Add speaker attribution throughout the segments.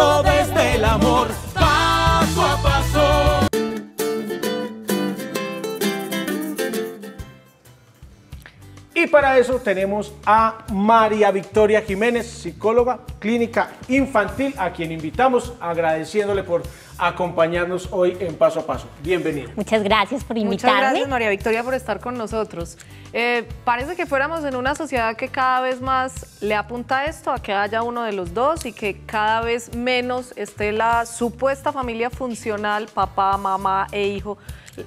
Speaker 1: todo para eso tenemos a María Victoria Jiménez, psicóloga clínica infantil, a quien invitamos agradeciéndole por acompañarnos hoy en Paso a Paso. Bienvenida.
Speaker 2: Muchas gracias por
Speaker 3: invitarme. Muchas gracias María Victoria por estar con nosotros. Eh, parece que fuéramos en una sociedad que cada vez más le apunta esto a que haya uno de los dos y que cada vez menos esté la supuesta familia funcional, papá, mamá e hijo,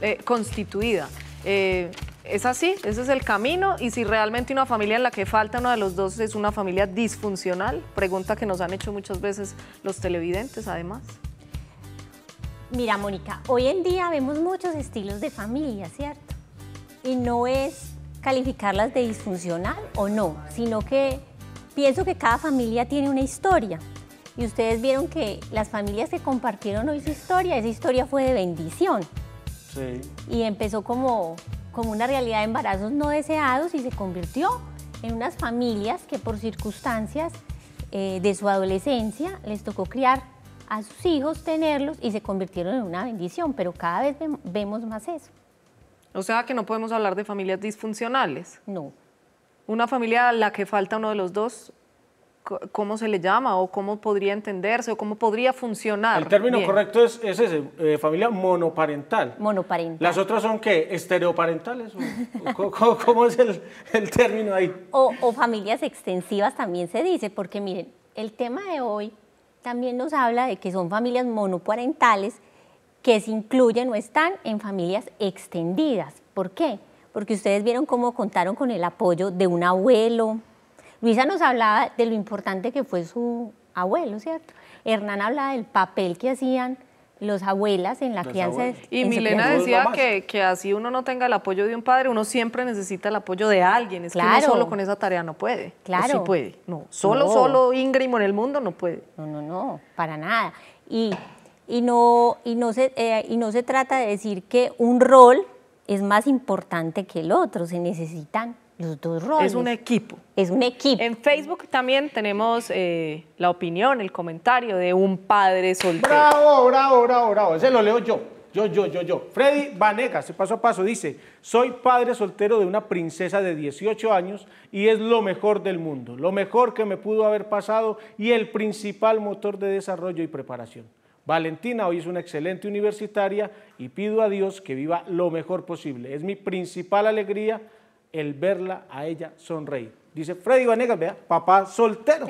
Speaker 3: eh, constituida. Eh, es así, ese es el camino. Y si realmente una familia en la que falta uno de los dos es una familia disfuncional, pregunta que nos han hecho muchas
Speaker 2: veces los
Speaker 3: televidentes, además.
Speaker 2: Mira, Mónica, hoy en día vemos muchos estilos de familia, ¿cierto? Y no es calificarlas de disfuncional o no, sino que pienso que cada familia tiene una historia. Y ustedes vieron que las familias que compartieron hoy su historia, esa historia fue de bendición. Sí. Y empezó como como una realidad de embarazos no deseados y se convirtió en unas familias que por circunstancias eh, de su adolescencia les tocó criar a sus hijos, tenerlos y se convirtieron en una bendición, pero cada vez vemos más eso.
Speaker 3: O sea que no podemos hablar de familias disfuncionales. No. Una familia a la que falta uno de los dos cómo se le llama o cómo podría entenderse o cómo podría funcionar. El término correcto
Speaker 1: es, ese, eh, familia monoparental. Monoparental. ¿Las otras son qué? ¿Estereoparentales? ¿O, cómo es el, término ahí?
Speaker 2: O, o, familias extensivas también se dice, porque miren, el tema de hoy también nos habla de que son familias monoparentales que se incluyen o están en familias extendidas. ¿Por qué? Porque ustedes vieron cómo contaron con el apoyo de un abuelo, Luisa nos hablaba de lo importante que fue su abuelo, ¿cierto? Hernán hablaba del papel que hacían los abuelas en la crianza. Y Milena decía
Speaker 3: que, así uno no tenga el apoyo de un padre, uno siempre necesita el apoyo de alguien. Es claro. que solo con esa
Speaker 2: tarea no puede.
Speaker 3: Claro. sí puede. No, solo, solo
Speaker 2: íngrimo en el mundo no puede. No, no, no, para nada. Y, y no, y, no se, eh, y no se trata de decir que un rol es más importante que el otro, se necesitan
Speaker 3: es un
Speaker 1: equipo. Es un
Speaker 3: equipo. En Facebook también tenemos eh, la opinión, el comentario de un padre
Speaker 1: soltero. Bravo, bravo, bravo, bravo. Ese lo leo yo. Yo, yo, yo, yo. Freddy Vanegas, paso a paso, dice, soy padre soltero de una princesa de 18 años y es lo mejor del mundo, lo mejor que me pudo haber pasado y el principal motor de desarrollo y preparación. Valentina hoy es una excelente universitaria y pido a Dios que viva lo mejor posible. Es mi principal alegría el verla a ella sonreír. Dice Freddy Vanegas, vea, papá soltero.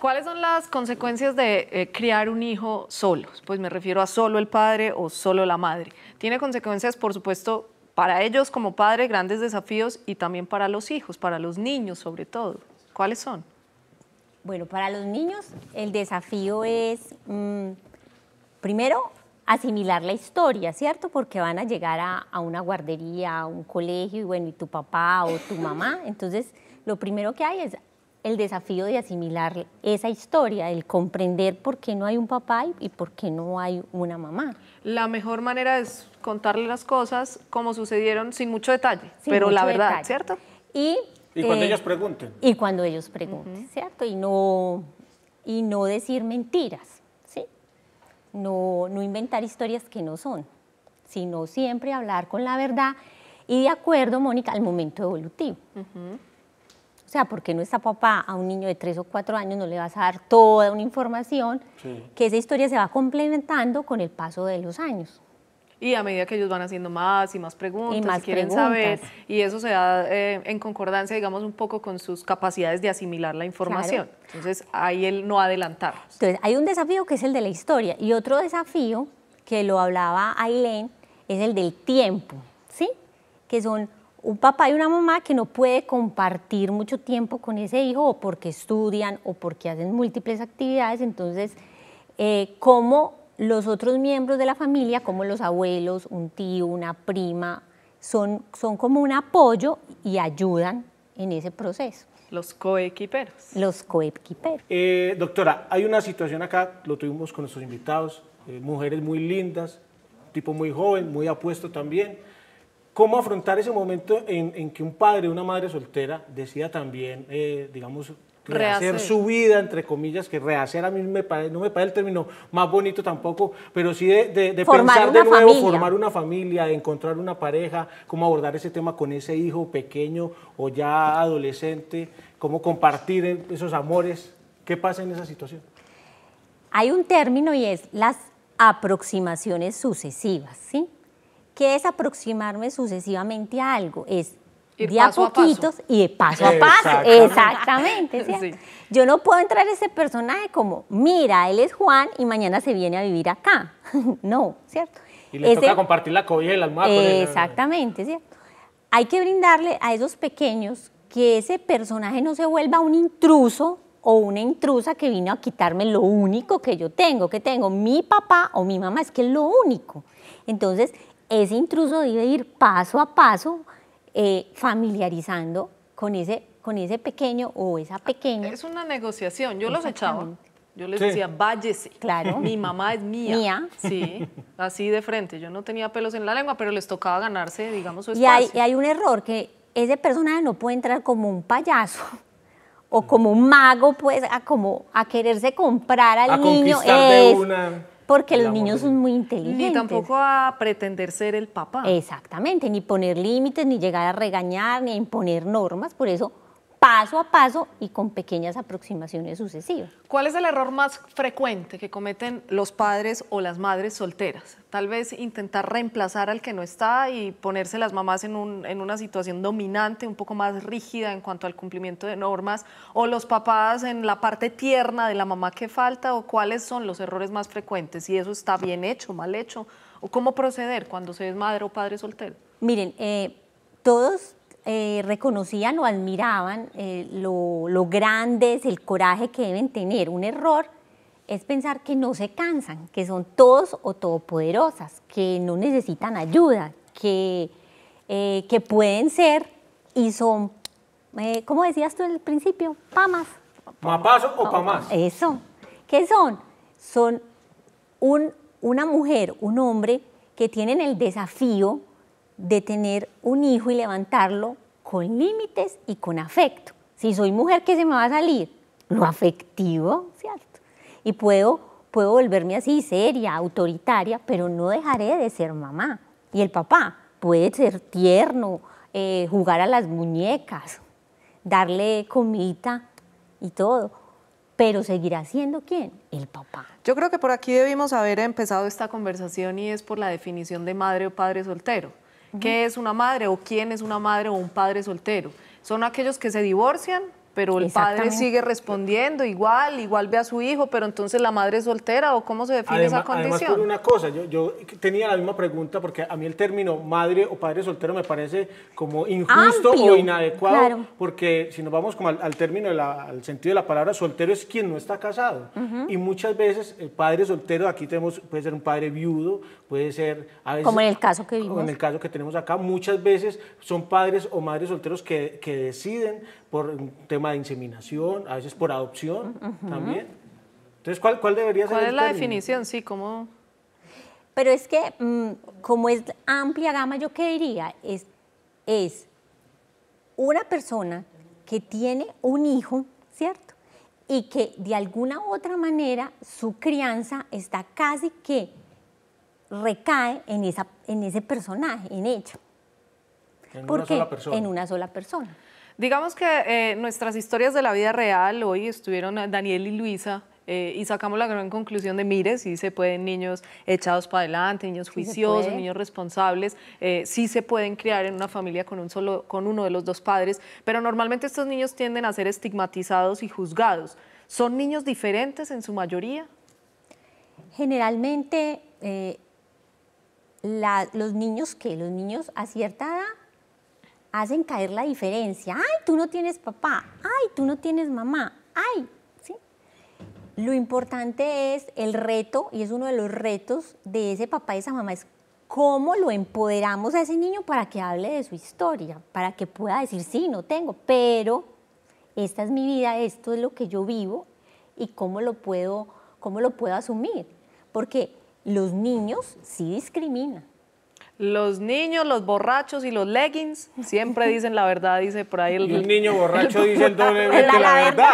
Speaker 3: ¿Cuáles son las consecuencias de eh, criar un hijo solo? Pues me refiero a solo el padre o solo la madre. Tiene consecuencias, por supuesto, para ellos como padres, grandes desafíos y también para los
Speaker 2: hijos, para los niños sobre todo. ¿Cuáles son? Bueno, para los niños el desafío es, mm, primero, asimilar la historia, ¿cierto? Porque van a llegar a, una guardería, a un colegio, y bueno, y tu papá o tu mamá. Entonces, lo primero que hay es el desafío de asimilar esa historia, el comprender por qué no hay un papá y, por qué no hay una mamá. La mejor manera es contarle las cosas como sucedieron, sin mucho detalle, pero la verdad, ¿cierto? Y,
Speaker 1: cuando eh, ellos pregunten.
Speaker 2: Y cuando ellos pregunten, ¿cierto? Y no, y no decir mentiras no, inventar historias que no son, sino siempre hablar con la verdad y de acuerdo, Mónica, al momento evolutivo. O sea, ¿por qué no está papá a un niño de tres o cuatro años, no le vas a dar toda una información, que esa historia se va complementando con el paso de los años y
Speaker 3: a medida que ellos van haciendo más y más preguntas, y quieren saber, y eso se da eh, en concordancia, digamos, un poco con sus capacidades de asimilar la información. Entonces, ahí el no adelantar.
Speaker 2: Entonces, hay un desafío que es el de la historia, y otro desafío que lo hablaba Ailén es el del tiempo, ¿sí? Que son un papá y una mamá que no puede compartir mucho tiempo con ese hijo o porque estudian o porque hacen múltiples actividades, entonces, eh, ¿cómo los otros miembros de la familia, como los abuelos, un tío, una prima, son, son como un apoyo y ayudan en ese proceso.
Speaker 1: Los coequiperos. Los coequiperos. Eh, doctora, hay una situación acá, lo tuvimos con nuestros invitados, eh, mujeres muy lindas, tipo muy joven, muy apuesto también. ¿Cómo afrontar ese momento en, que un padre, una madre soltera decida también, eh, digamos, rehacer, su vida, entre comillas, que rehacer a mí me no me parece el término más bonito tampoco, pero sí de, pensar de nuevo, formar una familia, de encontrar una pareja, cómo abordar ese tema con ese hijo pequeño o ya adolescente, cómo compartir esos amores. ¿Qué pasa en esa situación?
Speaker 2: Hay un término y es las aproximaciones sucesivas, ¿sí? ¿Qué es aproximarme sucesivamente a algo? Es de a poquitos y de paso a paso. Exactamente. Yo no puedo entrar ese personaje como, mira, él es Juan y mañana se viene a vivir acá. no, ¿cierto? Y le toca compartir
Speaker 1: la cobija y el almohada. Exactamente,
Speaker 2: ¿cierto? Hay que brindarle a esos pequeños que ese personaje no se vuelva un intruso o una intrusa que vino a quitarme lo único que yo tengo, que tengo mi papá o mi mamá, es que es lo único. Entonces, ese intruso debe ir paso a paso eh, familiarizando con ese, con ese pequeño o esa pequeña. Es una negociación, yo los echaba.
Speaker 3: Yo les decía, váyese. Claro. Mi mamá es mía. Mía. Sí, así de frente. Yo no tenía pelos en la lengua, pero les tocaba ganarse, digamos, su espacio. Y hay,
Speaker 2: un error, que ese personaje no puede entrar como un payaso o como un mago, pues, a, como, a quererse comprar al niño. Es, porque los niños son muy inteligentes. Ni tampoco a pretender ser el papá. Exactamente, ni poner límites, ni llegar a regañar, ni a imponer normas. Por eso paso a paso y con pequeñas aproximaciones sucesivas.
Speaker 3: ¿Cuál es el error más frecuente que cometen los padres o las madres solteras? Tal vez intentar reemplazar al que no está y ponerse las mamás en, una situación dominante, un poco más rígida en cuanto al cumplimiento de normas, o los papás en la parte tierna de la mamá que falta, o cuáles son los errores más frecuentes, si eso está bien hecho, mal hecho, o cómo proceder cuando se es madre o padre soltero.
Speaker 2: Miren, eh, todos eh, reconocían o admiraban eh, lo, grandes, grande el coraje que deben tener. Un error es pensar que no se cansan, que son todos o todopoderosas, que no necesitan ayuda, que, eh, que pueden ser y son, como decías tú en el principio? Pamas.
Speaker 1: Papas o pamas. Eso.
Speaker 2: ¿Qué son? Son una mujer, un hombre que tienen el desafío de tener un hijo y levantarlo con límites y con afecto. Si soy mujer, que se me va a salir? Lo afectivo, ¿cierto? Y puedo, volverme así seria, autoritaria, pero no dejaré de ser mamá. Y el papá puede ser tierno, eh, jugar a las muñecas, darle comida y todo, pero seguirá siendo quién? El papá.
Speaker 3: Yo creo que por aquí debimos haber empezado esta conversación y es por la definición de madre o padre soltero qué es una madre o quién es una madre o un padre soltero. Son aquellos que se divorcian pero el padre sigue respondiendo igual, igual ve a su hijo, pero entonces la madre es soltera o cómo se define esa condición. Además, una
Speaker 1: cosa, yo, yo, tenía la misma pregunta porque a mí el término madre o padre soltero me parece como injusto o inadecuado, porque si nos vamos como al, término, al sentido de la palabra soltero es quien no está casado. Y muchas veces el padre soltero, aquí tenemos, puede ser un padre viudo, puede ser... A veces, como en el
Speaker 2: caso que en el
Speaker 1: caso que tenemos acá, muchas veces son padres o madres solteros que, que deciden por un de inseminación, a veces por adopción también. Entonces, ¿cuál, cuál debería ¿Cuál ser? ¿Cuál es la definición?
Speaker 2: Sí, ¿cómo? Pero es que, mm, como es amplia gama, yo qué diría, es, es una persona que tiene un hijo, ¿cierto? Y que de alguna u otra manera su crianza está casi que recae en, esa, en ese personaje, en ella.
Speaker 1: En ¿Por En
Speaker 2: una sola persona.
Speaker 3: Digamos que eh, nuestras historias de la vida real hoy estuvieron eh, Daniel y Luisa eh, y sacamos la gran conclusión de, mire, sí se pueden niños echados para adelante, niños juiciosos, niños responsables, sí se pueden criar en una familia con, un solo, con uno de los dos padres, pero normalmente estos niños tienden a ser estigmatizados y juzgados. ¿Son niños diferentes en su mayoría?
Speaker 2: Generalmente, los niños que los niños a cierta edad hacen caer la diferencia. Ay, tú no tienes papá. Ay, tú no tienes mamá. Ay, ¿sí? Lo importante es el reto, y es uno de los retos de ese papá y esa mamá, es cómo lo empoderamos a ese niño para que hable de su historia, para que pueda decir, sí, no tengo, pero esta es mi vida, esto es lo que yo vivo y cómo lo puedo, cómo lo puedo asumir. Porque los niños sí discriminan los
Speaker 3: niños, los borrachos y los leggings siempre dicen la verdad, dice por ahí el. un niño
Speaker 1: borracho dice el doble la, verdad.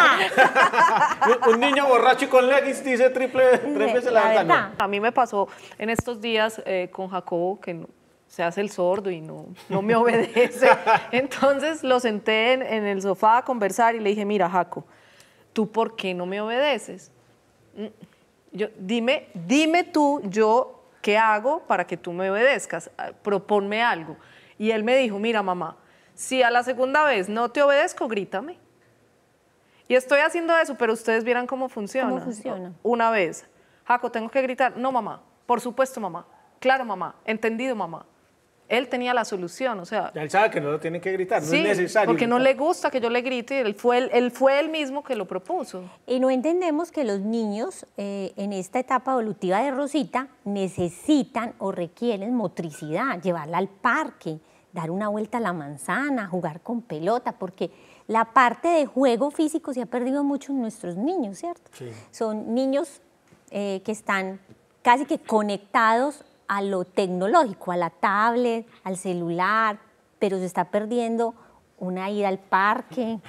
Speaker 1: un niño borracho y con leggings dice triple, tres veces la, verdad.
Speaker 3: A mí me pasó en estos días eh, con Jacobo que se hace el sordo y no, me obedece. Entonces lo senté en, el sofá a conversar y le dije, mira, Jaco, ¿tú por qué no me obedeces? Mm, yo, dime, dime tú, yo ¿qué hago para que tú me obedezcas? Ah, proponme algo. Y él me dijo, mira mamá, si a la segunda vez no te obedezco, grítame. Y estoy haciendo eso, pero ustedes vieran cómo funciona. ¿Cómo funciona? Una vez, Jaco, tengo que gritar, no mamá, por supuesto mamá, claro mamá, entendido mamá él tenía la solución, o sea...
Speaker 1: Él sabe que no lo tiene que gritar, no es necesario. porque no le
Speaker 3: gusta que yo le grite y él fue, el fue mismo que lo propuso.
Speaker 2: Y no entendemos que los niños eh, en esta etapa evolutiva de Rosita necesitan o requieren motricidad, llevarla al parque, dar una vuelta a la manzana, jugar con pelota, porque la parte de juego físico se ha perdido mucho en nuestros niños, ¿cierto? Sí. Son niños eh, que están casi que conectados a lo tecnológico, a la tablet, al celular, pero se está perdiendo una ida al parque,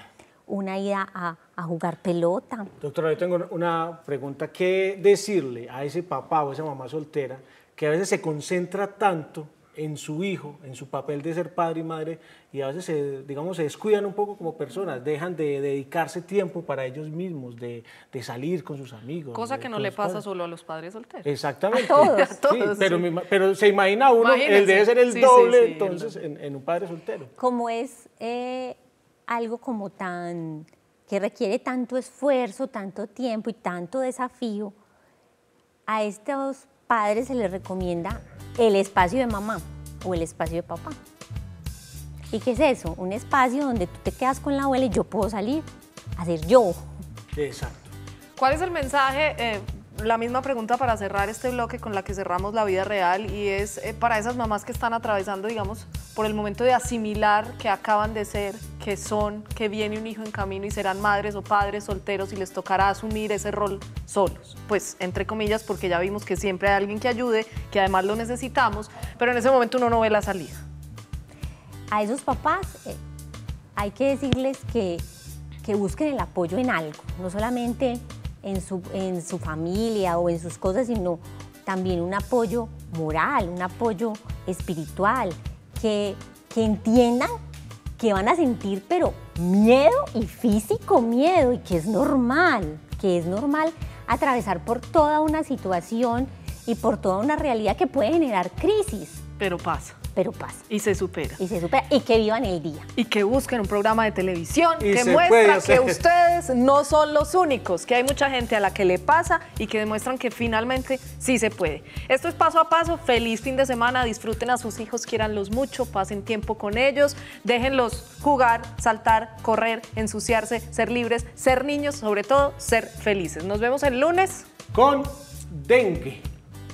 Speaker 2: una ida a, jugar pelota.
Speaker 1: Doctora, yo tengo una pregunta. ¿Qué decirle a ese papá o esa mamá soltera que a veces se concentra tanto en su hijo, en su papel de ser padre y madre, y a veces se, digamos, se descuidan un poco como personas, dejan de dedicarse tiempo para ellos mismos, de, salir con sus amigos. Cosa que no le pasa
Speaker 2: solo a los padres solteros.
Speaker 1: Exactamente. A todos. pero, se imagina uno, el debe ser el doble entonces en, un padre soltero.
Speaker 2: Como es eh, algo como tan, que requiere tanto esfuerzo, tanto tiempo y tanto desafío, a estos padres se les recomienda el espacio de mamá o el espacio de papá. ¿Y qué es eso? Un espacio donde tú te quedas con la abuela y yo puedo salir a ser yo. Exacto.
Speaker 3: ¿Cuál es el mensaje? Eh, la misma pregunta para cerrar este bloque con la que cerramos la vida real y es eh, para esas mamás que están atravesando, digamos, por el momento de asimilar que acaban de ser, que son, que viene un hijo en camino y serán madres o padres solteros y les tocará asumir ese rol solos. Pues entre comillas, porque ya vimos que siempre hay alguien que ayude, que además lo necesitamos, pero en ese
Speaker 2: momento uno no ve la salida. A esos papás eh, hay que decirles que, que busquen el apoyo en algo, no solamente en su, en su familia o en sus cosas, sino también un apoyo moral, un apoyo espiritual, que, que entiendan que van a sentir, pero miedo y físico miedo, y que es normal, que es normal atravesar por toda una situación y por toda una realidad que puede generar crisis. Pero pasa pero pasa. Y se supera. Y se supera. Y que vivan el día. Y que busquen un programa de televisión
Speaker 3: que muestra que ustedes no son los únicos, que hay mucha gente a la que le pasa y que demuestran que finalmente sí se puede. Esto es paso a paso. Feliz fin de semana. Disfruten a sus hijos, quieranlos mucho, pasen tiempo con ellos, déjenlos jugar, saltar, correr, ensuciarse, ser libres, ser niños, sobre todo ser felices. Nos vemos el lunes
Speaker 1: con dengue.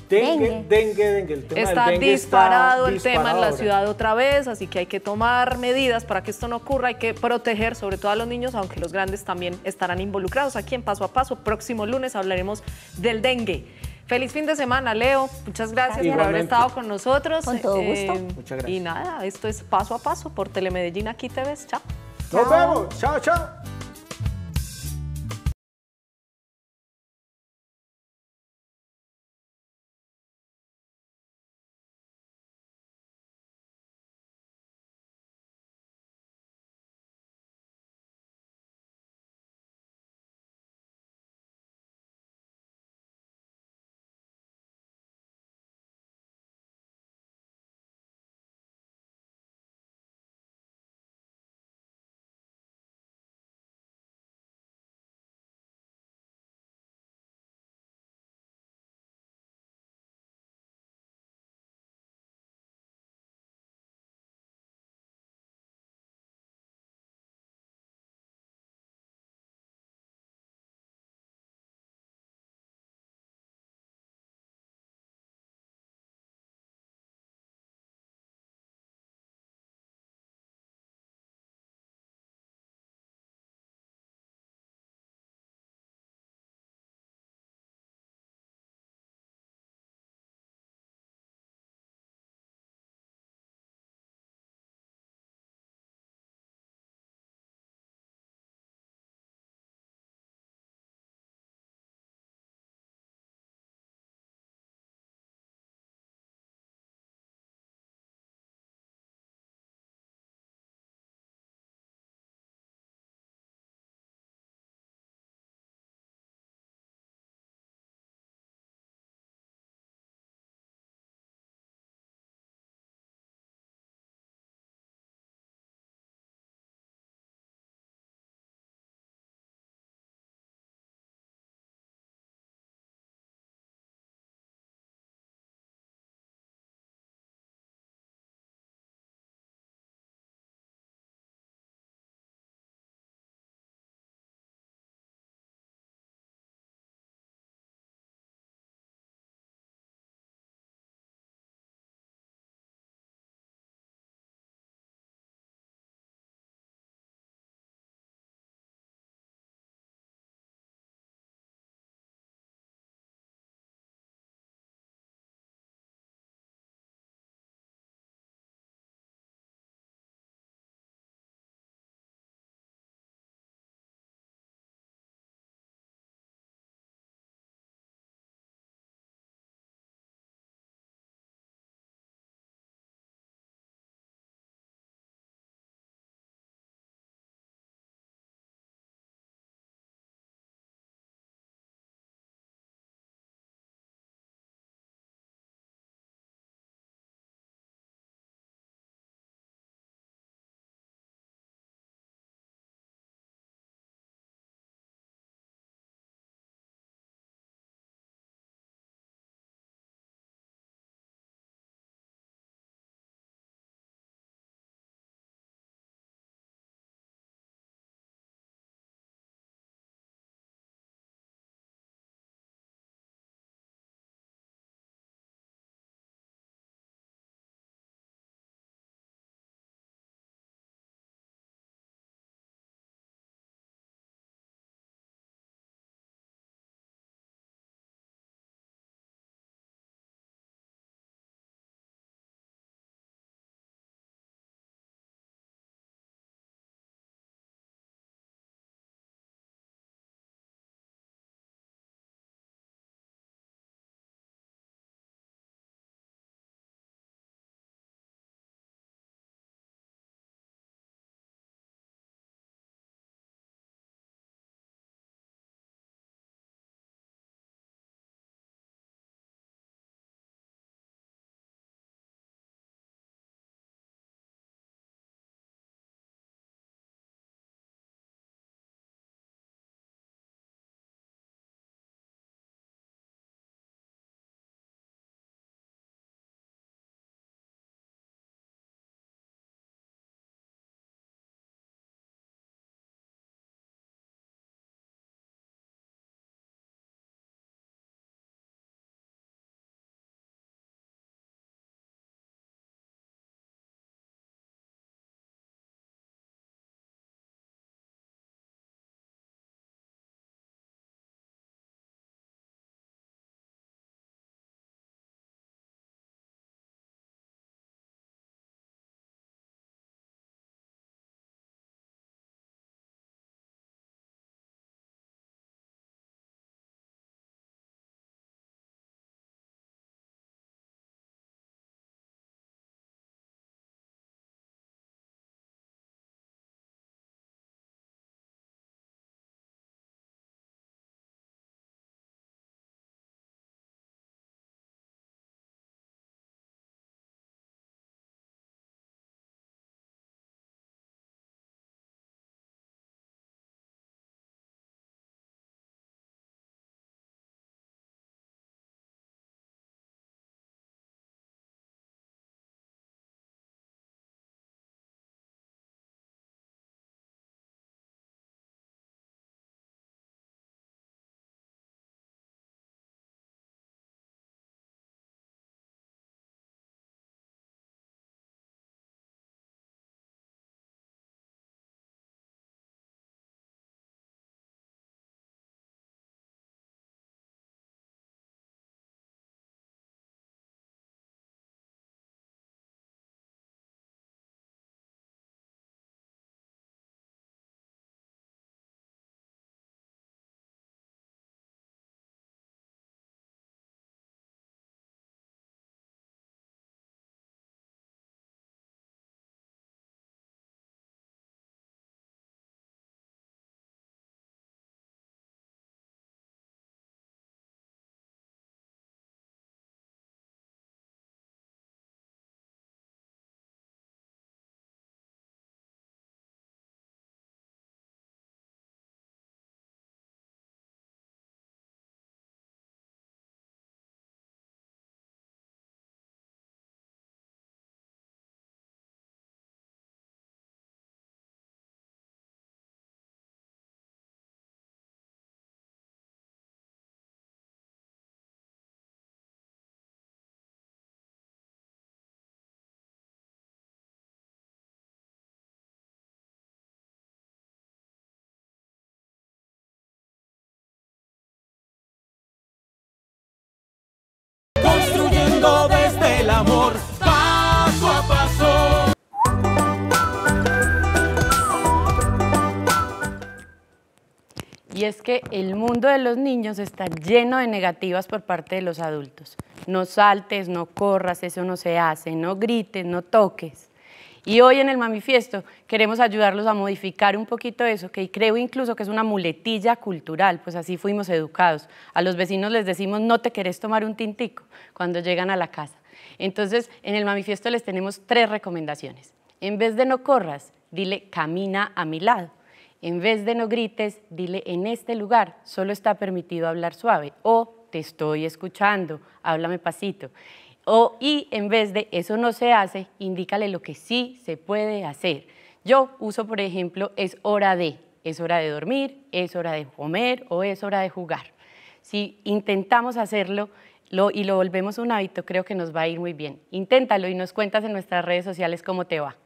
Speaker 1: Dengue, dengue, dengue. está, disparado el tema en la ciudad
Speaker 3: otra vez, así que hay que tomar medidas para que esto no ocurra. Hay que proteger sobre todo a los niños, aunque los grandes también estarán involucrados. Aquí en Paso a Paso, próximo lunes hablaremos del dengue. Feliz fin de semana, Leo. Muchas gracias por haber estado con nosotros. Con todo eh, gusto. Muchas gracias. Y nada, esto es Paso a Paso por Telemedellín Aquí te ves. Chao. Nos vemos. Chao,
Speaker 1: chao.
Speaker 4: es que el mundo de los niños está lleno de negativas por parte de los adultos. No saltes, no corras, eso no se hace, no grites, no toques. Y hoy en el Manifiesto queremos ayudarlos a modificar un poquito eso, que creo incluso que es una muletilla cultural, pues así fuimos educados. A los vecinos les decimos, no te querés tomar un tintico cuando llegan a la casa. Entonces, en el Manifiesto les tenemos tres recomendaciones. En vez de no corras, dile camina a mi lado. En vez de no grites, dile en este lugar solo está permitido hablar suave o te estoy escuchando, háblame pasito. O y en vez de eso no se hace, indícale lo que sí se puede hacer. Yo uso, por ejemplo, es hora de, es hora de dormir, es hora de comer o es hora de jugar. Si intentamos hacerlo y lo volvemos un hábito, creo que nos va a ir muy bien. Inténtalo y nos cuentas en nuestras redes sociales cómo te va.